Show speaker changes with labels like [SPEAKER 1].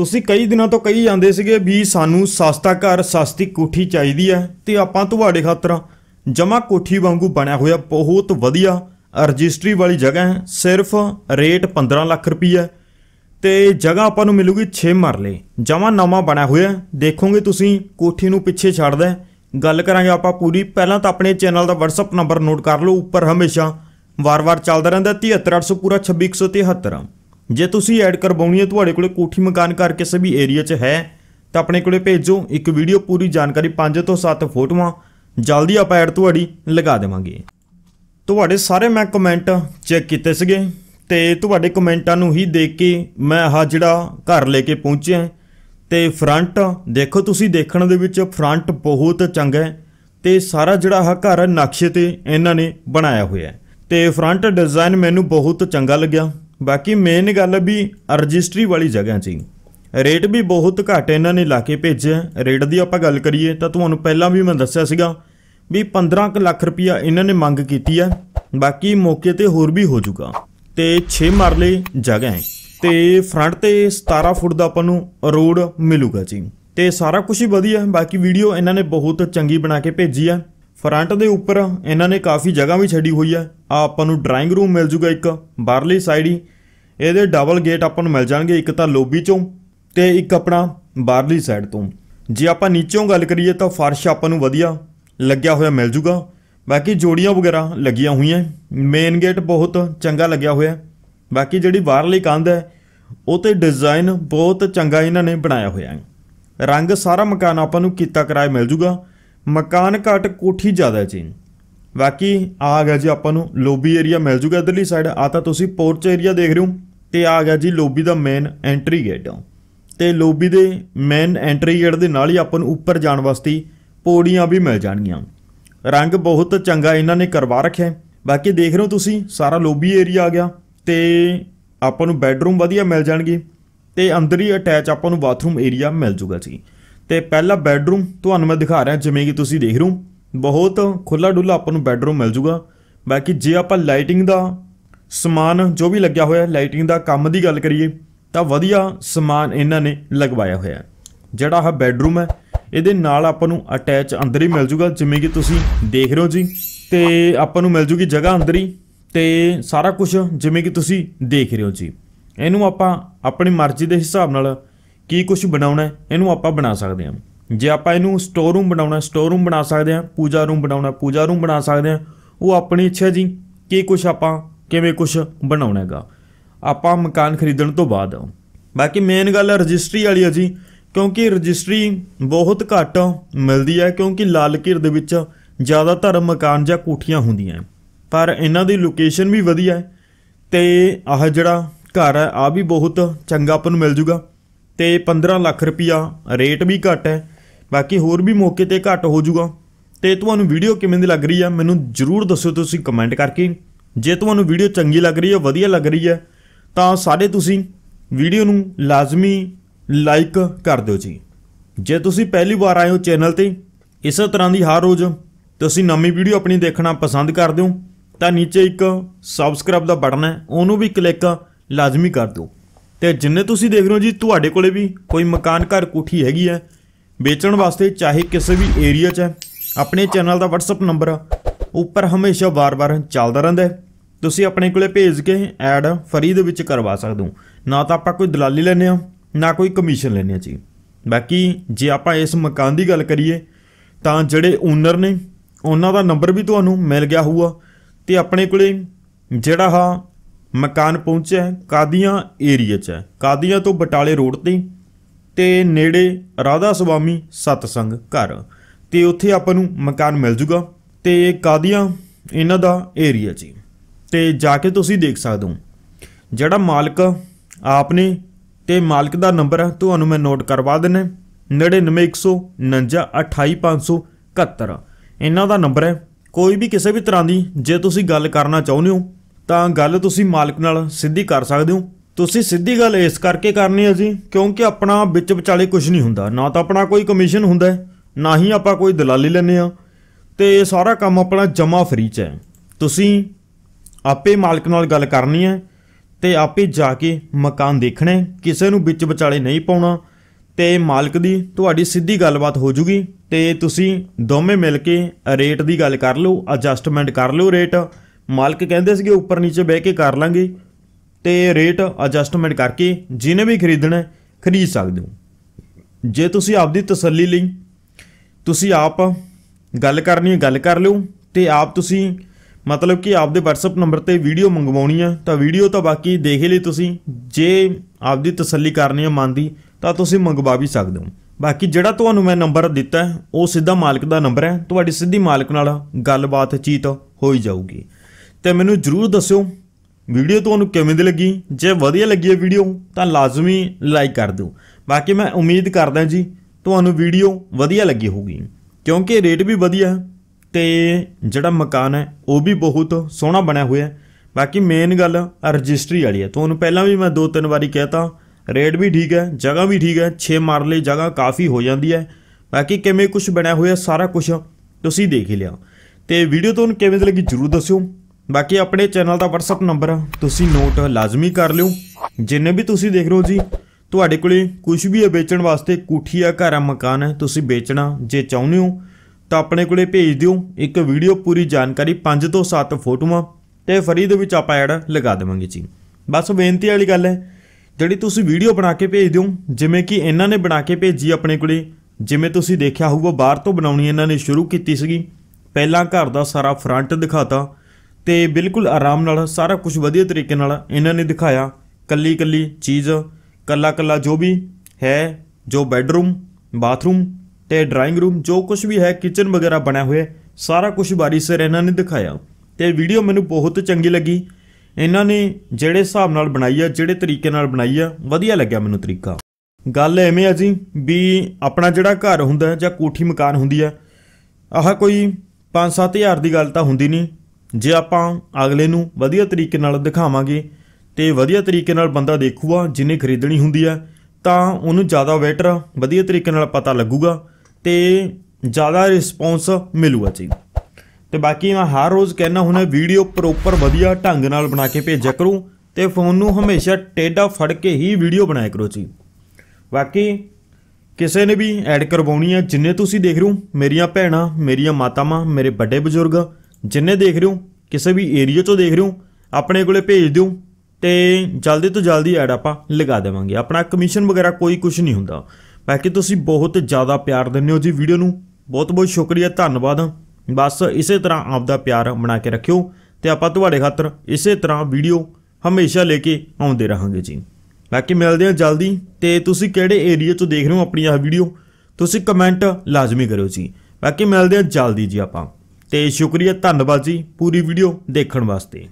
[SPEAKER 1] ਤੁਸੀਂ ਕਈ ਦਿਨਾਂ ਤੋਂ ਕਹੀ ਜਾਂਦੇ ਸੀਗੇ ਵੀ ਸਾਨੂੰ ਸਸਤਾ ਘਰ ਸਸਤੀ ਕੋਠੀ ਚਾਹੀਦੀ ਹੈ ਤੇ ਆਪਾਂ ਤੁਹਾਡੇ ਖਾਤਰ ਜਮਾ ਕੋਠੀ ਵਾਂਗੂ ਬਣਿਆ ਹੋਇਆ ਬਹੁਤ ਵਧੀਆ ਰਜਿਸਟਰੀ ਵਾਲੀ ਜਗ੍ਹਾ ਹੈ ਸਿਰਫ ਰੇਟ 15 ਲੱਖ ਰੁਪਈਆ ਤੇ ਜਗ੍ਹਾ ਆਪਾਂ ਨੂੰ ਮਿਲੂਗੀ 6 ਮਰਲੇ ਜਮਾ ਨਵਾਂ ਬਣਿਆ ਹੋਇਆ ਦੇਖੋਗੇ ਤੁਸੀਂ ਕੋਠੀ ਨੂੰ ਪਿੱਛੇ ਛੱਡਦਾ ਗੱਲ ਕਰਾਂਗੇ ਆਪਾਂ ਪੂਰੀ ਪਹਿਲਾਂ ਤਾਂ ਆਪਣੇ ਚੈਨਲ ਦਾ WhatsApp ਨੰਬਰ ਨੋਟ ਕਰ ਲਓ ਉੱਪਰ ਹਮੇਸ਼ਾ ਵਾਰ-ਵਾਰ ਚੱਲਦਾ ਰਹਿੰਦਾ 73800 ਪੂਰਾ 26173 ਜੇ ਤੁਸੀਂ ਐਡ ਕਰਵਾਉਣੀ ਹੈ ਤੁਹਾਡੇ ਕੋਲੇ ਕੋਠੀ ਮਕਾਨ ਕਰ ਕਿਸੇ ਵੀ ਏਰੀਆ 'ਚ ਹੈ ਤਾਂ ਆਪਣੇ ਕੋਲੇ ਭੇਜੋ ਇੱਕ ਵੀਡੀਓ ਪੂਰੀ ਜਾਣਕਾਰੀ 5 ਤੋਂ 7 ਫੋਟੋਆਂ ਜਲਦੀ ਆਪਾਂ ਐਡ ਤੁਹਾਡੀ ਲਗਾ ਦੇਵਾਂਗੇ ਤੁਹਾਡੇ ਸਾਰੇ ਮੈਂ ਕਮੈਂਟ ਚੈੱਕ ਕੀਤੇ ਸੀਗੇ ਤੇ ਤੁਹਾਡੇ ਕਮੈਂਟਾਂ ਨੂੰ ਹੀ ਦੇਖ ਕੇ ਮੈਂ ਆਹ ਜਿਹੜਾ ਘਰ ਲੈ ਕੇ ਪਹੁੰਚਿਆ ਤੇ ਫਰੰਟ ਦੇਖੋ ਤੁਸੀਂ ਦੇਖਣ ਦੇ ਵਿੱਚ ਫਰੰਟ ਬਹੁਤ ਚੰਗਾ ਹੈ ਤੇ ਸਾਰਾ ਜਿਹੜਾ ਆਹ ਘਰ ਨਕਸ਼ੇ ਤੇ ਇਹਨਾਂ ਨੇ ਬਣਾਇਆ ਹੋਇਆ ਹੈ ਤੇ ਫਰੰਟ ਡਿਜ਼ਾਈਨ ਮੈਨੂੰ ਬਹੁਤ ਚੰਗਾ ਲੱਗਿਆ ਬਾਕੀ ਮੇਨ ਗੱਲ ਵੀ ਰਜਿਸਟਰੀ ਵਾਲੀ ਜਗ੍ਹਾ 'ਚ ਰੇਟ ਵੀ ਬਹੁਤ ਘੱਟ ਇਹਨਾਂ ਨੇ ਲਾ ਕੇ ਭੇਜਿਆ ਰੇਟ ਦੀ ਆਪਾਂ ਗੱਲ ਕਰੀਏ ਤਾਂ ਤੁਹਾਨੂੰ ਪਹਿਲਾਂ ਵੀ ਮੈਂ ਦੱਸਿਆ ਸੀਗਾ ਵੀ 15 ਲੱਖ ਰੁਪਇਆ ਇਹਨਾਂ ਨੇ ਮੰਗ ਕੀਤੀ ਆ ਬਾਕੀ ਮੌਕੇ ਤੇ ਹੋਰ ਵੀ ਹੋ ਜਾਊਗਾ ਤੇ 6 ਮਰਲੇ ਜਗ੍ਹਾ ਹੈ ਤੇ ਫਰੰਟ ਤੇ 17 ਫੁੱਟ ਦਾ ਆਪਾਂ ਨੂੰ ਰੋਡ ਮਿਲੂਗਾ ਜੀ ਤੇ ਸਾਰਾ ਕੁਝ ਹੀ ਵਧੀਆ ਬਾਕੀ ਵੀਡੀਓ ਇਹਨਾਂ ਨੇ ਬਹੁਤ ਚੰਗੀ ਬਣਾ ਕੇ ਭੇਜੀ ਆ ਫਰੰਟ ਦੇ ਉੱਪਰ ਇਹਨਾਂ ਨੇ ਕਾਫੀ ਜਗ੍ਹਾ ਵੀ ਛੱਡੀ ਹੋਈ ਆ ਆ ਆਪਾਂ ਨੂੰ ਡਰਾਇੰਗ ਰੂਮ ਮਿਲ ਜੂਗਾ ਇੱਕ ਬਾਹਰਲੀ ਸਾਈਡ ਹੀ ਇਹਦੇ ਡਬਲ ਗੇਟ ਆਪਾਂ ਨੂੰ ਮਿਲ ਜਾਣਗੇ ਇੱਕ ਤਾਂ ਲੋਬੀ ਚੋਂ ਤੇ ਇੱਕ ਆਪਣਾ ਬਾਹਰਲੀ ਸਾਈਡ ਤੋਂ ਜੇ ਆਪਾਂ ਨੀਚੋਂ ਗੱਲ ਕਰੀਏ ਤਾਂ ਫਰਸ਼ ਆਪਾਂ ਨੂੰ ਵਧੀਆ ਲੱਗਿਆ ਹੋਇਆ ਮਿਲ ਜੂਗਾ ਬਾਕੀ ਜੋੜੀਆਂ ਵਗੈਰਾ ਲੱਗੀਆਂ ਹੋਈਆਂ ਮੇਨ ਗੇਟ ਬਹੁਤ ਚੰਗਾ ਲੱਗਿਆ ਹੋਇਆ ਬਾਕੀ ਜਿਹੜੀ ਬਾਹਰਲੀ ਕੰਧ ਹੈ ਉਹ ਤੇ ਡਿਜ਼ਾਈਨ ਬਹੁਤ ਚੰਗਾ ਇਹਨਾਂ ਨੇ ਬਣਾਇਆ ਹੋਇਆ ਹੈ ਰੰਗ ਸਾਰਾ ਮਕਾਨ ਆਪਾਂ ਨੂੰ ਕੀਤਾ ਕਿਰਾਏ ਮਿਲ ਜੂਗਾ ਮਕਾਨ ਘਟ ਕੋਠੀ ਜ਼ਿਆਦਾ ਜੀ ਬਾਕੀ ਆ ਗਿਆ ਜੀ ਆਪਾਂ ਨੂੰ ਲੋਬੀ ਏਰੀਆ ਮਿਲ ਜੂਗਾ ਇਧਰਲੀ ਸਾਈਡ ਆ ਤਾਂ ਤੁਸੀਂ ਪੋਰਚ ਏਰੀਆ ਦੇਖ ਰਹੇ ਹੋ ਤੇ ਆ ਗਿਆ ਜੀ ਲੋਬੀ ਦਾ ਮੇਨ ਐਂਟਰੀ ਗੇਟ ਤੇ ਲੋਬੀ ਦੇ ਮੇਨ ਐਂਟਰੀ ਗੇਟ ਦੇ ਨਾਲ ਹੀ ਆਪਾਂ ਨੂੰ ਉੱਪਰ ਜਾਣ ਵਾਸਤੇ ਪੌੜੀਆਂ ਵੀ ਮਿਲ ਜਾਣਗੀਆਂ ਰੰਗ ਬਹੁਤ ਚੰਗਾ ਇਹਨਾਂ ਨੇ ਕਰਵਾ ਰੱਖਿਆ ਬਾਕੀ ਦੇਖ ਰਹੇ ਹੋ ਤੁਸੀਂ ਸਾਰਾ ਲੋਬੀ ਏਰੀਆ ਆ ਗਿਆ ਤੇ ਆਪਾਂ ਨੂੰ ਬੈੱਡਰੂਮ ਵਧੀਆ ਮਿਲ ਜਾਣਗੇ ਤੇ ਅੰਦਰ ਹੀ ਅਟੈਚ ਆਪਾਂ ਨੂੰ ਬਾਥਰੂਮ ਏਰੀਆ ਮਿਲ ਜੂਗਾ ਜੀ ਤੇ ਪਹਿਲਾ ਬੈੱਡਰੂਮ ਤੁਹਾਨੂੰ ਮੈਂ ਦਿਖਾ ਰਿਹਾ ਜਿਵੇਂ ਕਿ ਤੁਸੀਂ ਦੇਖ ਰਹੇ ਹੋ ਬਹੁਤ ਖੁੱਲਾ ਡੁੱਲਾ ਆਪਾਂ ਨੂੰ ਬੈੱਡਰੂਮ ਮਿਲ ਜੂਗਾ ਬਾਕੀ ਜੇ ਆਪਾਂ ਲਾਈਟਿੰਗ ਦਾ ਸਮਾਨ ਜੋ ਵੀ ਲੱਗਿਆ ਹੋਇਆ ਲਾਈਟਿੰਗ ਦਾ ਕੰਮ ਦੀ ਗੱਲ ਕਰੀਏ ਤਾਂ ਵਧੀਆ ਸਮਾਨ ਇਹਨਾਂ ਨੇ ਲਗਵਾਇਆ ਹੋਇਆ ਜਿਹੜਾ ਆ ਬੈੱਡਰੂਮ ਹੈ ਇਹਦੇ ਨਾਲ ਆਪਾਂ ਨੂੰ ਅਟੈਚ ਅੰਦਰ ਹੀ ਮਿਲ ਜੂਗਾ ਜਿਵੇਂ ਕਿ ਤੁਸੀਂ ਦੇਖ ਰਹੇ ਹੋ ਜੀ ਤੇ ਆਪਾਂ ਨੂੰ ਮਿਲ ਜੂਗੀ ਜਗ੍ਹਾ ਅੰਦਰ ਹੀ ਤੇ ਸਾਰਾ ਕੁਝ ਜਿਵੇਂ ਕਿ ਤੁਸੀਂ ਦੇਖ ਰਹੇ ਹੋ ਜੀ ਇਹਨੂੰ ਆਪਾਂ ਆਪਣੀ ਮਰਜ਼ੀ ਦੇ ਹਿਸਾਬ ਨਾਲ ਕੀ ਕੁਝ ਬਣਾਉਣਾ ਹੈ ਇਹਨੂੰ ਆਪਾਂ ਬਣਾ ਸਕਦੇ ਹਾਂ ਜੇ ਆਪਾਂ ਇਹਨੂੰ ਸਟੋਰ ਰੂਮ ਬਣਾਉਣਾ ਸਟੋਰ ਰੂਮ ਬਣਾ ਸਕਦੇ ਹਾਂ ਪੂਜਾ ਰੂਮ ਬਣਾਉਣਾ ਪੂਜਾ ਰੂਮ ਬਣਾ ਸਕਦੇ ਹਾਂ ਉਹ ਆਪਣੀ ਇੱਛਾ ਜੀ ਕੀ ਕੁਝ ਆਪਾਂ ਕਿਵੇਂ ਕੁਝ ਬਣਾਉਣਾ ਹੈਗਾ ਆਪਾਂ ਮਕਾਨ ਖਰੀਦਣ ਤੋਂ ਬਾਅਦ ਬਾਕੀ ਮੇਨ ਗੱਲ ਹੈ ਰਜਿਸਟਰੀ ਵਾਲੀ ਹੈ ਜੀ ਕਿਉਂਕਿ ਰਜਿਸਟਰੀ ਬਹੁਤ ਘੱਟ ਮਿਲਦੀ ਹੈ ਕਿਉਂਕਿ ਲਾਲ ਘਿਰ ਦੇ ਵਿੱਚ ਜ਼ਿਆਦਾਤਰ ਮਕਾਨ ਜਾਂ ਕੋਠੀਆਂ ਹੁੰਦੀਆਂ ਪਰ ਇਹਨਾਂ ਦੀ ਲੋਕੇਸ਼ਨ ਵੀ ਵਧੀਆ ਹੈ ਤੇ ਆਹ ਜਿਹੜਾ ਘਰ ਹੈ ਆ ਵੀ ਬਹੁਤ ਚੰਗਾ ਆਪਾਂ ਨੂੰ ਮਿਲ ਜੂਗਾ ਤੇ 15 ਲੱਖ ਰੁਪਿਆ ਰੇਟ ਵੀ ਘੱਟ ਹੈ ਬਾਕੀ ਹੋਰ ਵੀ ਮੌਕੇ ਤੇ ਘੱਟ ਹੋ ਜੂਗਾ ਤੇ ਤੁਹਾਨੂੰ ਵੀਡੀਓ ਕਿਵੇਂ ਦੀ ਲੱਗ ਰਹੀ ਆ ਮੈਨੂੰ ਜਰੂਰ ਦੱਸਿਓ ਤੁਸੀਂ ਕਮੈਂਟ ਕਰਕੇ ਜੇ ਤੁਹਾਨੂੰ ਵੀਡੀਓ ਚੰਗੀ ਲੱਗ ਰਹੀ ਹੈ ਵਧੀਆ ਲੱਗ ਰਹੀ ਹੈ ਤਾਂ ਸਾਡੇ ਤੁਸੀਂ ਵੀਡੀਓ ਨੂੰ ਲਾਜ਼ਮੀ ਲਾਈਕ ਕਰ ਦਿਓ ਜੀ ਜੇ ਤੁਸੀਂ ਪਹਿਲੀ ਵਾਰ ਆਏ ਹੋ ਚੈਨਲ ਤੇ ਇਸੇ ਤਰ੍ਹਾਂ ਦੀ ਹਰ ਰੋਜ਼ ਤੁਸੀਂ ਨਵੀਂ ਵੀਡੀਓ ਆਪਣੀ ਦੇਖਣਾ ਪਸੰਦ ਕਰਦੇ ਹੋ ਤਾਂ ਨੀਚੇ ਇੱਕ ਸਬਸਕ੍ਰਾਈਬ ਦਾ ਬਟਨ ਹੈ ਉਹਨੂੰ ਵੀ ਕਲਿੱਕ ਲਾਜ਼ਮੀ ਕਰ ਦਿਓ ਤੇ ਜਿੰਨੇ ਤੁਸੀਂ ਦੇਖ ਰਹੇ ਹੋ ਜੀ ਤੁਹਾਡੇ ਕੋਲੇ ਵੀ ਕੋਈ ਮਕਾਨ ਘਰ ਕੋਠੀ ਹੈਗੀ ਹੈ ਵੇਚਣ ਵਾਸਤੇ ਚਾਹੇ ਕਿਸੇ ਵੀ ਏਰੀਆ 'ਚ ਹੈ ਆਪਣੇ ਚੈਨਲ ਦਾ WhatsApp ਨੰਬਰ ਉੱਪਰ ਹਮੇਸ਼ਾ ਵਾਰ-ਵਾਰ ਚੱਲਦਾ ਰਹਿੰਦਾ ਹੈ ਤੁਸੀਂ ਆਪਣੇ ਕੋਲੇ ਭੇਜ ਕੇ ਐਡ ਫਰੀ ਦੇ ਵਿੱਚ ਕਰਵਾ ਸਕਦੇ ਹੋ ਨਾ ਤਾਂ ਆਪਾਂ ਕੋਈ ਦਲਾਲੀ ਲੈਨੇ ਆ ਨਾ ਕੋਈ ਕਮਿਸ਼ਨ ਲੈਨੇ ਆ ਜੀ ਬਾਕੀ ਜੇ ਆਪਾਂ ਇਸ ਮਕਾਨ ਦੀ ਗੱਲ ਕਰੀਏ ਤਾਂ ਜਿਹੜੇ ਓਨਰ ਨੇ ਉਹਨਾਂ ਦਾ ਨੰਬਰ ਵੀ ਤੁਹਾਨੂੰ ਮਿਲ ਗਿਆ ਹੋਊਗਾ ਤੇ ਆਪਣੇ ਕੋਲੇ ਜਿਹੜਾ ਹਾ ਮਕਾਨ ਪਹੁੰਚਿਆ ਕਾਦੀਆਂ ਏਰੀਆ 'ਚ ਹੈ ਕਾਦੀਆਂ ਤੋਂ ਬਟਾਲੇ ਰੋਡ ਤੇ ਤੇ ਨੇੜੇ ਰਾਧਾ ਸੁਆਮੀ ਸਤਸੰਗ ਘਰ ਤੇ ਉੱਥੇ ਆਪਾਂ ਨੂੰ ਮਕਾਨ ਮਿਲ ਜੂਗਾ ਤੇ ਕਾਦੀਆਂ ਇਹਨਾਂ ਦਾ ਏਰੀਆ ਜੀ ਤੇ ਜਾ ਕੇ ਤੁਸੀਂ ਦੇਖ ਸਕਦੇ ਹੋ ਜਿਹੜਾ ਮਾਲਕ ਆਪਨੇ ਤੇ ਮਾਲਕ ਦਾ ਨੰਬਰ ਤੁਹਾਨੂੰ ਮੈਂ ਨੋਟ ਕਰਵਾ ਦਿੰਨਾ 9915928571 ਇਹਨਾਂ ਦਾ ਨੰਬਰ ਹੈ ਕੋਈ ਵੀ ਕਿਸੇ ਵੀ ਤਰ੍ਹਾਂ ਦੀ ਜੇ ਤੁਸੀਂ ਗੱਲ ਕਰਨਾ ਚਾਹੁੰਦੇ ਹੋ ਤਾਂ ਗੱਲ ਤੁਸੀਂ ਮਾਲਕ ਨਾਲ ਸਿੱਧੀ ਕਰ ਸਕਦੇ ਹੋ ਤੁਸੀਂ ਸਿੱਧੀ ਗੱਲ ਇਸ ਕਰਕੇ ਕਰਨੀ ਹੈ ਜੀ ਕਿਉਂਕਿ ਆਪਣਾ ਵਿੱਚ ਵਿਚਾਲੇ ਕੁਝ ਨਹੀਂ ਹੁੰਦਾ ਨਾ ਤਾਂ ਆਪਣਾ ਕੋਈ ਕਮਿਸ਼ਨ ਹੁੰਦਾ ਨਾ ਹੀ ਆਪਾਂ ਕੋਈ ਦਲਾਲੀ ਲੈਨੇ ਆ ਤੇ ਇਹ ਸਾਰਾ ਕੰਮ ਆਪਣਾ ਜਮਾ ਫ੍ਰੀ ਚ ਹੈ ਤੁਸੀਂ ਆਪੇ ਮਾਲਕ ਨਾਲ ਗੱਲ ਕਰਨੀ ਹੈ ਤੇ ਆਪੇ ਜਾ ਕੇ ਮਕਾਨ ਹੈ ਕਿਸੇ ਨੂੰ ਵਿੱਚ ਵਿਚਾਲੇ ਨਹੀਂ ਪਾਉਣਾ ਤੇ ਮਾਲਕ ਦੀ ਤੁਹਾਡੀ ਸਿੱਧੀ ਗੱਲਬਾਤ ਹੋ ਜੂਗੀ ਤੇ ਤੁਸੀਂ ਦੋਵੇਂ ਮਿਲ ਕੇ ਰੇਟ ਦੀ ਗੱਲ ਕਰ ਲਓ ਐਡਜਸਟਮੈਂਟ ਕਰ ਲਓ ਰੇਟ ਮਾਲਕ ਕਹਿੰਦੇ ਸੀਗੇ ਉੱਪਰ ਨੀਚੇ ਬਹਿ ਕੇ ਕਰ ਲਾਂਗੇ ਤੇ ਰੇਟ ਐਡਜਸਟਮੈਂਟ ਕਰਕੇ ਜਿਹਨੇ ਵੀ ਖਰੀਦਣਾ ਖਰੀਦ ਸਕਦੇ ਹੋ ਜੇ ਤੁਸੀਂ ਆਪਦੀ ਤਸੱਲੀ ਲਈ ਤੁਸੀਂ ਆਪ ਗੱਲ ਕਰਨੀ ਹੈ ਗੱਲ ਕਰ ਲਿਓ ਤੇ ਆਪ ਤੁਸੀਂ ਮਤਲਬ ਕਿ ਆਪਦੇ WhatsApp ਨੰਬਰ ਤੇ ਵੀਡੀਓ ਮੰਗਵਾਉਣੀ ਆ ਤਾਂ ਵੀਡੀਓ ਤਾਂ ਬਾਕੀ ਦੇਖ ਲਈ ਤੁਸੀਂ ਜੇ ਆਪਦੀ ਤਸੱਲੀ ਕਰਨੀ ਆ ਮੰਨਦੀ ਤਾਂ ਤੁਸੀਂ ਮੰਗਵਾ ਵੀ ਸਕਦੇ ਹੋ ਬਾਕੀ ਜਿਹੜਾ ਤੁਹਾਨੂੰ ਮੈਂ ਨੰਬਰ ਦਿੱਤਾ ਉਹ ਸਿੱਧਾ ਮਾਲਕ ਦਾ ਨੰਬਰ ਹੈ ਤੁਹਾਡੀ ਸਿੱਧੀ ਮਾਲਕ ਨਾਲ ਗੱਲਬਾਤ ਚੀਤ ਹੋਈ ਜਾਊਗੀ ਤੇ ਮੈਨੂੰ ਜਰੂਰ ਦੱਸਿਓ ਵੀਡੀਓ ਤੁਹਾਨੂੰ ਕਿਵੇਂ ਦੀ ਲੱਗੀ ਜੇ ਵਧੀਆ ਲੱਗੀ ਹੈ ਵੀਡੀਓ ਤਾਂ ਲਾਜ਼ਮੀ ਲਾਈਕ ਕਰ ਦਿਓ ਬਾਕੀ ਮੈਂ ਉਮੀਦ ਕਰਦਾ ਜੀ ਤੁਹਾਨੂੰ ਵੀਡੀਓ ਵਧੀਆ ਲੱਗੀ ਹੋਊਗੀ ਕਿਉਂਕਿ ਰੇਟ ਵੀ ਵਧੀਆ ਤੇ ਜਿਹੜਾ ਮਕਾਨ ਹੈ ਉਹ ਵੀ ਬਹੁਤ ਸੋਹਣਾ ਬਣਿਆ ਹੋਇਆ ਹੈ ਬਾਕੀ ਮੇਨ ਗੱਲ ਰਜਿਸਟਰੀ ਵਾਲੀ ਹੈ ਤੁਹਾਨੂੰ ਪਹਿਲਾਂ ਵੀ ਮੈਂ ਦੋ ਤਿੰਨ ਵਾਰੀ ਕਹਿਤਾ ਰੇਟ ਵੀ ਠੀਕ ਹੈ ਜਗ੍ਹਾ ਵੀ ਠੀਕ ਹੈ 6 ਮਾਰਲੇ ਜਗ੍ਹਾ ਕਾਫੀ ਹੋ ਜਾਂਦੀ ਹੈ ਬਾਕੀ ਕਿਵੇਂ ਕੁਝ ਬਣਿਆ ਹੋਇਆ ਸਾਰਾ ਕੁਝ ਤੁਸੀਂ ਦੇਖ ਹੀ ਲਿਆ ਤੇ ਵੀਡੀਓ ਤੁਹਾਨੂੰ ਕਿਵੇਂ ਦੀ ਲੱਗੀ ਜਰੂਰ ਦੱਸਿਓ ਬਾਕੀ ਆਪਣੇ ਚੈਨਲ ਦਾ WhatsApp ਨੰਬਰ ਤੁਸੀਂ ਨੋਟ ਲਾਜ਼ਮੀ ਕਰ ਲਿਓ ਜਿੰਨੇ ਵੀ ਤੁਸੀਂ ਦੇਖ ਰਹੇ ਹੋ ਜੀ ਤੁਹਾਡੇ ਕੋਲੇ ਕੁਝ ਵੀ ਹੈ ਵੇਚਣ ਵਾਸਤੇ ਕੋਠੀ ਆ ਘਰ ਆ ਮਕਾਨ ਹੈ ਤੁਸੀਂ ਵੇਚਣਾ ਜੇ ਚਾਹੁੰਦੇ ਹੋ ਤਾਂ ਆਪਣੇ ਕੋਲੇ ਭੇਜ ਦਿਓ ਇੱਕ ਵੀਡੀਓ ਪੂਰੀ ਜਾਣਕਾਰੀ 5 ਤੋਂ 7 ਫੋਟੋਆਂ ਤੇ ਫਰੀ ਦੇ ਵਿੱਚ ਆਪਾਂ ਐਡ ਲਗਾ ਦੇਵਾਂਗੇ ਜੀ ਬਸ ਬੇਨਤੀ ਵਾਲੀ ਗੱਲ ਹੈ ਜਿਹੜੀ ਤੁਸੀਂ ਵੀਡੀਓ ਬਣਾ ਕੇ ਭੇਜ ਦਿਓ ਜਿਵੇਂ ਕਿ ਇਹਨਾਂ ਨੇ ਬਣਾ ਕੇ ਭੇਜੀ ਆਪਣੇ ਕੋਲੇ ਜਿਵੇਂ ਤੁਸੀਂ ਦੇਖਿਆ ਹੋਊਗਾ ਬਾਹਰ ਤੋਂ ਬਣਾਉਣੀ ਇਹਨਾਂ ਨੇ ਸ਼ੁਰੂ ਕੀਤੀ ਸੀਗੀ ਪਹਿਲਾਂ ਘਰ ਦਾ ਸਾਰਾ ਫਰੰਟ ਦਿਖਾਤਾ ਤੇ ਬਿਲਕੁਲ ਆਰਾਮ ਨਾਲ ਸਾਰਾ ਕੁਝ ਵਧੀਆ ਤਰੀਕੇ ਨਾਲ ਇਹਨਾਂ ਨੇ ਦਿਖਾਇਆ ਕੱਲੀ ਕੱਲੀ ਚੀਜ਼ ਕੱਲਾ ਕੱਲਾ ਜੋ ਵੀ ਹੈ ਜੋ ਬੈੱਡਰੂਮ ਬਾਥਰੂਮ ਤੇ ਡਰਾਇੰਗ ਰੂਮ ਜੋ ਕੁਝ ਵੀ ਹੈ ਕਿਚਨ ਵਗੈਰਾ ਬਣਿਆ ਹੋਇਆ ਸਾਰਾ ਕੁਝ ਬਾਰੀ ਸਰ ਇਹਨਾਂ ਨੇ ਦਿਖਾਇਆ ਤੇ ਵੀਡੀਓ ਮੈਨੂੰ ਬਹੁਤ ਚੰਗੀ ਲੱਗੀ ਇਹਨਾਂ ਨੇ ਜਿਹੜੇ ਹਿਸਾਬ ਨਾਲ ਬਣਾਈ ਆ ਜਿਹੜੇ ਤਰੀਕੇ ਨਾਲ ਬਣਾਈ ਆ ਵਧੀਆ ਲੱਗਿਆ ਮੈਨੂੰ ਤਰੀਕਾ ਗੱਲ ਐਵੇਂ ਆ ਜੀ ਵੀ ਆਪਣਾ ਜਿਹੜਾ ਘਰ ਹੁੰਦਾ ਜਾਂ ਕੋਠੀ ਮਕਾਨ ਹੁੰਦੀ ਆ ਆਹ ਕੋਈ 5-7000 ਦੀ ਗੱਲ ਤਾਂ ਹੁੰਦੀ ਨਹੀਂ ਜੇ ਆਪਾਂ ਅਗਲੇ ਨੂੰ ਵਧੀਆ ਤਰੀਕੇ ਨਾਲ ਦਿਖਾਵਾਂਗੇ ਤੇ ਵਧੀਆ ਤਰੀਕੇ ਨਾਲ ਬੰਦਾ ਦੇਖੂਗਾ ਜਿੰਨੇ ਖਰੀਦਣੀ ਹੁੰਦੀ ਹੈ ਤਾਂ ਉਹਨੂੰ ਜ਼ਿਆਦਾ ਬੈਟਰ ਵਧੀਆ ਤਰੀਕੇ ਨਾਲ ਪਤਾ ਲੱਗੂਗਾ ਤੇ ਜ਼ਿਆਦਾ ਰਿਸਪੌਂਸ ਮਿਲੂਗਾ ਜੀ ਤੇ ਬਾਕੀ ਮੈਂ ਹਰ ਰੋਜ਼ ਕਹਿਣਾ ਹੁੰਦਾ ਵੀਡੀਓ ਪ੍ਰੋਪਰ ਵਧੀਆ ਢੰਗ ਨਾਲ ਬਣਾ ਕੇ ਭੇਜਿਆ ਕਰੂੰ ਤੇ ਫੋਨ ਨੂੰ ਹਮੇਸ਼ਾ ਟੇਡਾ ਫੜ ਕੇ ਹੀ ਵੀਡੀਓ ਬਣਾਇਆ ਕਰੋ ਜੀ ਬਾਕੀ ਕਿਸੇ ਨੇ ਵੀ ਐਡ ਕਰਵਾਉਣੀ ਹੈ ਜਿੰਨੇ ਤੁਸੀਂ ਦੇਖ ਰਹੇ ਹੋ ਮੇਰੀਆਂ ਭੈਣਾਂ ਮੇਰੀਆਂ ਮਾਤਾਵਾਂ ਮੇਰੇ ਵੱਡੇ ਬਜ਼ੁਰਗ ਜਿੰਨੇ ਦੇਖ ਰਹੇ ਹੋ ਕਿਸੇ ਵੀ ਏਰੀਆ 'ਚੋਂ ਦੇਖ ਰਹੇ ਹੋ ਆਪਣੇ ਕੋਲੇ ਭੇਜ ਦਿਓ ਤੇ ਜਲਦੀ ਤੋਂ ਜਲਦੀ ਐਡ ਆਪਾਂ ਲਗਾ ਦੇਵਾਂਗੇ ਆਪਣਾ ਕਮਿਸ਼ਨ ਵਗੈਰਾ ਕੋਈ ਕੁਝ ਨਹੀਂ ਹੁੰਦਾ ਬਾਕੀ ਤੁਸੀਂ ਬਹੁਤ ਜ਼ਿਆਦਾ ਪਿਆਰ ਦਿੰਦੇ ਹੋ ਜੀ ਵੀਡੀਓ ਨੂੰ ਬਹੁਤ ਬਹੁਤ ਸ਼ੁਕਰੀਆ ਧੰਨਵਾਦ ਬਸ ਇਸੇ ਤਰ੍ਹਾਂ ਆਪ ਦਾ ਪਿਆਰ ਬਣਾ ਕੇ ਰੱਖਿਓ ਤੇ ਆਪਾਂ ਤੁਹਾਡੇ ਖਾਤਰ ਇਸੇ ਤਰ੍ਹਾਂ ਵੀਡੀਓ ਹਮੇਸ਼ਾ ਲੈ ਕੇ ਆਉਂਦੇ ਰਹਾਂਗੇ ਜੀ ਬਾਕੀ ਮਿਲਦੇ ਹਾਂ ਜਲਦੀ ਤੇ ਤੁਸੀਂ ਕਿਹੜੇ ਏਰੀਆ ਤੋਂ ਦੇਖ ਰਹੇ ਹੋ ਆਪਣੀ ਇਹ ਵੀਡੀਓ ਤੁਸੀਂ ਕਮੈਂਟ ਲਾਜ਼ਮੀ ਕਰਿਓ ਜੀ ਬਾਕੀ ਮਿਲਦੇ ਹਾਂ ਜਲਦੀ ਜੀ ਆਪਾਂ ਤੇ ਸ਼ੁਕਰੀਆ ਧੰਨਵਾਦ ਜੀ ਪੂਰੀ ਵੀਡੀਓ ਦੇਖਣ ਵਾਸਤੇ